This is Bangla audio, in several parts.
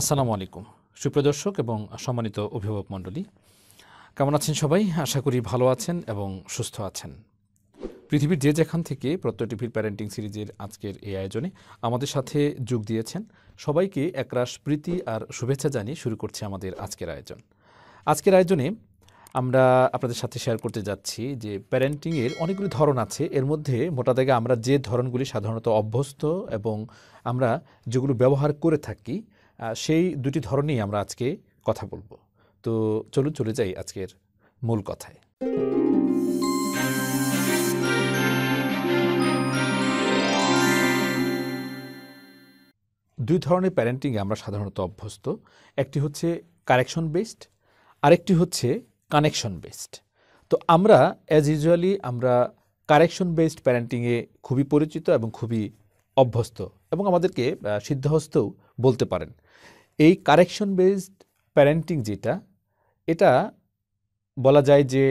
আসসালামু আলাইকুম সুপ্রদর্শক এবং সম্মানিত অভিভাবক মণ্ডলী কেমন আছেন সবাই আশা করি ভালো আছেন এবং সুস্থ আছেন পৃথিবীর যে যেখান থেকে প্রত্যয় টিভির প্যারেন্টিং সিরিজের আজকের এই আয়োজনে আমাদের সাথে যোগ দিয়েছেন সবাইকে একরাশ প্রীতি আর শুভেচ্ছা জানিয়ে শুরু করছে আমাদের আজকের আয়োজন আজকের আয়োজনে আমরা আপনাদের সাথে শেয়ার করতে যাচ্ছি যে প্যারেন্টিংয়ের অনেকগুলি ধরন আছে এর মধ্যে মোটা দাগে আমরা যে ধরনগুলি সাধারণত অভ্যস্ত এবং আমরা যেগুলো ব্যবহার করে থাকি সেই দুটি ধরনেই আমরা আজকে কথা বলবো তো চলুন চলে যাই আজকের মূল কথায় দুই ধরনের প্যারেন্টিংয়ে আমরা সাধারণত অভ্যস্ত একটি হচ্ছে কারেকশন বেসড আরেকটি হচ্ছে কানেকশন বেসড তো আমরা অ্যাজ ইউজুয়ালি আমরা কারেকশন বেসড প্যারেন্টিংয়ে খুবই পরিচিত এবং খুবই অভ্যস্ত এবং আমাদেরকে সিদ্ধহস্তও বলতে পারেন এই কারেকশন বেসড প্যারেন্টিং যেটা এটা বলা যায় যে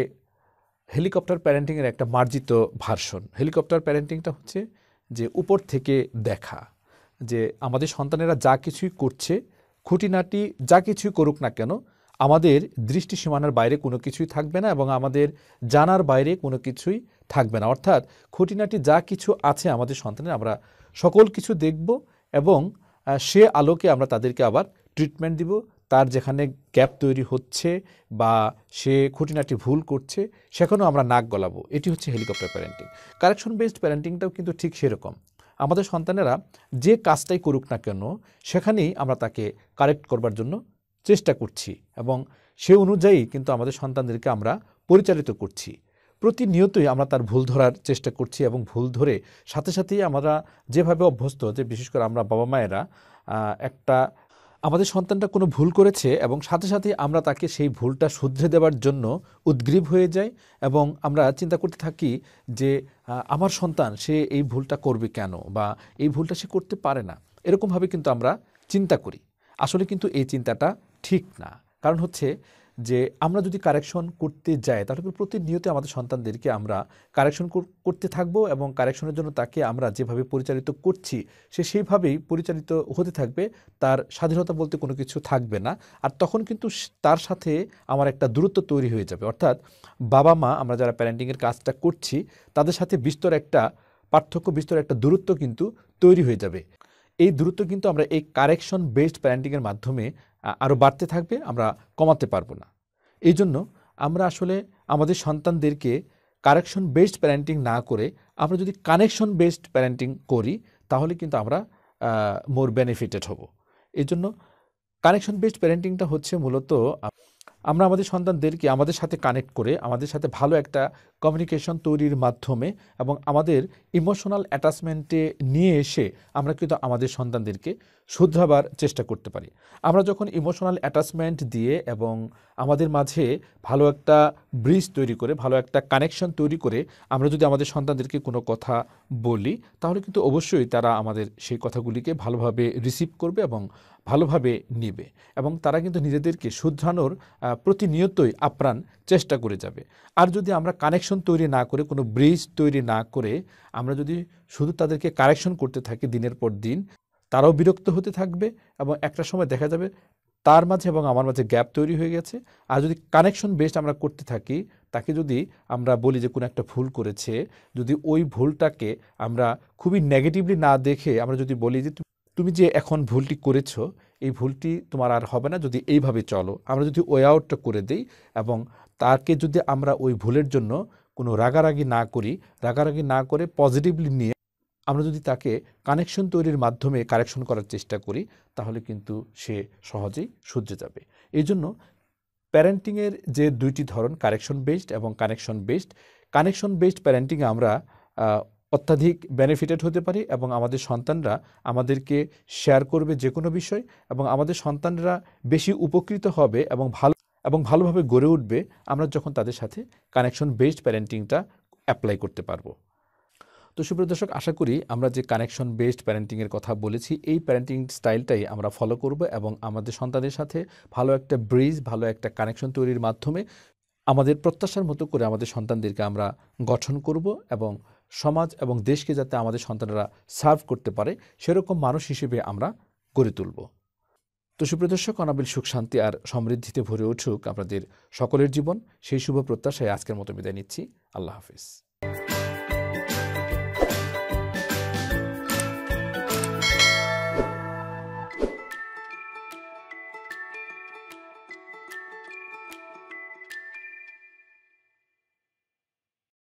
হেলিকপ্টার প্যারেন্টিংয়ের একটা মার্জিত ভার্সন হেলিকপ্টার প্যারেন্টিংটা হচ্ছে যে উপর থেকে দেখা যে আমাদের সন্তানেরা যা কিছুই করছে খুঁটিনাটি যা কিছুই করুক না কেন আমাদের দৃষ্টিসীমানার বাইরে কোনো কিছুই থাকবে না এবং আমাদের জানার বাইরে কোনো কিছুই থাকবে না অর্থাৎ খুঁটিনাটি যা কিছু আছে আমাদের সন্তানের আমরা সকল কিছু দেখব এবং সে আলোকে আমরা তাদেরকে আবার ট্রিটমেন্ট দিব তার যেখানে গ্যাপ তৈরি হচ্ছে বা সে খুঁটিনাটি ভুল করছে সেখানেও আমরা নাক গলাবো এটি হচ্ছে হেলিকপ্টার প্যারেন্টিং কারেকশন বেসড প্যারেন্টিংটাও কিন্তু ঠিক সেরকম আমাদের সন্তানেরা যে কাজটাই করুক না কেন সেখানেই আমরা তাকে কারেক্ট করবার জন্য চেষ্টা করছি এবং সে অনুযায়ী কিন্তু আমাদের সন্তানদেরকে আমরা পরিচালিত করছি প্রতিনিয়তই আমরা তার ভুল ধরার চেষ্টা করছি এবং ভুল ধরে সাথে সাথেই আমরা যেভাবে অভ্যস্ত যে বিশেষ করে আমরা বাবা মায়েরা একটা আমাদের সন্তানটা কোনো ভুল করেছে এবং সাথে সাথে আমরা তাকে সেই ভুলটা শুধরে দেওয়ার জন্য উদ্গ্রীব হয়ে যাই এবং আমরা চিন্তা করতে থাকি যে আমার সন্তান সে এই ভুলটা করবে কেন বা এই ভুলটা সে করতে পারে না এরকমভাবে কিন্তু আমরা চিন্তা করি আসলে কিন্তু এই চিন্তাটা ঠিক না কারণ হচ্ছে যে আমরা যদি কারেকশন করতে যাই তাহলে প্রতিনিয়ত আমাদের সন্তানদেরকে আমরা কারেকশন করতে থাকব এবং কারেকশনের জন্য তাকে আমরা যেভাবে পরিচালিত করছি সে সেইভাবেই পরিচালিত হতে থাকবে তার স্বাধীনতা বলতে কোনো কিছু থাকবে না আর তখন কিন্তু তার সাথে আমার একটা দূরত্ব তৈরি হয়ে যাবে অর্থাৎ বাবা মা আমরা যারা প্যারেন্টিংয়ের কাজটা করছি তাদের সাথে বিস্তর একটা পার্থক্য বিস্তর একটা দূরত্ব কিন্তু তৈরি হয়ে যাবে এই দূরত্ব কিন্তু আমরা এই কারেকশন বেসড প্যারেন্টিংয়ের মাধ্যমে আরও বাড়তে থাকবে আমরা কমাতে পারবো না এই জন্য আমরা আসলে আমাদের সন্তানদেরকে কারেকশন বেসড প্যারেন্টিং না করে আমরা যদি কানেকশন বেসড প্যারেন্টিং করি তাহলে কিন্তু আমরা মোর বেনিফিটেড হব এই জন্য কানেকশন বেসড প্যারেন্টিংটা হচ্ছে মূলত আমরা আমাদের সন্তানদেরকে আমাদের সাথে কানেক্ট করে আমাদের সাথে ভালো একটা কমিউনিকেশন তৈরির মাধ্যমে এবং আমাদের ইমোশনাল অ্যাটাচমেন্টে নিয়ে এসে আমরা কিন্তু আমাদের সন্তানদেরকে শুধরাবার চেষ্টা করতে পারি আমরা যখন ইমোশনাল অ্যাটাচমেন্ট দিয়ে এবং আমাদের মাঝে ভালো একটা ব্রিজ তৈরি করে ভালো একটা কানেকশন তৈরি করে আমরা যদি আমাদের সন্তানদেরকে কোনো কথা বলি তাহলে কিন্তু অবশ্যই তারা আমাদের সেই কথাগুলিকে ভালোভাবে রিসিভ করবে এবং ভালোভাবে নেবে এবং তারা কিন্তু নিজেদেরকে শুধরানোর প্রতিনিয়তই আপ্রাণ চেষ্টা করে যাবে আর যদি আমরা কানেকশন তৈরি না করে কোনো ব্রিজ তৈরি না করে আমরা যদি শুধু তাদেরকে কারেকশন করতে থাকি দিনের পর দিন তারাও বিরক্ত হতে থাকবে এবং একটা সময় দেখা যাবে তার মাঝে এবং আমার মাঝে গ্যাপ তৈরি হয়ে গেছে আর যদি কানেকশন বেস্ট আমরা করতে থাকি তাকে যদি আমরা বলি যে কোনো একটা ভুল করেছে যদি ওই ভুলটাকে আমরা খুবই নেগেটিভলি না দেখে আমরা যদি বলি যে তুমি যে এখন ভুলটি করেছ এই ভুলটি তোমার আর হবে না যদি এইভাবে চলো আমরা যদি ওয়ে আউটটা করে দিই এবং তাকে যদি আমরা ওই ভুলের জন্য কোনো রাগারাগি না করি রাগারাগি না করে পজিটিভলি নিয়ে আমরা যদি তাকে কানেকশন তৈরির মাধ্যমে কারেকশন করার চেষ্টা করি তাহলে কিন্তু সে সহজেই সূর্যে যাবে এই জন্য প্যারেন্টিংয়ের যে দুইটি ধরন কারেকশন বেসড এবং কানেকশন বেসড কানেকশন বেসড প্যারেন্টিংয়ে আমরা অত্যাধিক বেনিফিটেড হতে পারি এবং আমাদের সন্তানরা আমাদেরকে শেয়ার করবে যে কোনো বিষয় এবং আমাদের সন্তানরা বেশি উপকৃত হবে এবং ভালো এবং ভালোভাবে গড়ে উঠবে আমরা যখন তাদের সাথে কানেকশন বেসড প্যারেন্টিংটা অ্যাপ্লাই করতে পারবো তো সুপ্রিয় দর্শক আশা করি আমরা যে কানেকশন বেসড প্যারেন্টিংয়ের কথা বলেছি এই প্যারেন্টিং স্টাইলটাই আমরা ফলো করব এবং আমাদের সন্তানের সাথে ভালো একটা ব্রিজ ভালো একটা কানেকশন তৈরির মাধ্যমে আমাদের প্রত্যাশার মতো করে আমাদের সন্তানদেরকে আমরা গঠন করব এবং সমাজ এবং দেশকে যাতে আমাদের সন্তানরা সার্ভ করতে পারে সেরকম মানুষ হিসেবে আমরা গড়ে তুলব তো সুপ্রদর্শক অনাবিল সুখ শান্তি আর সমৃদ্ধিতে ভরে উঠুক আপনাদের সকলের জীবন সেই শুভ প্রত্যাশায় আজকের মতো বিদায় নিচ্ছি আল্লাহ হাফিজ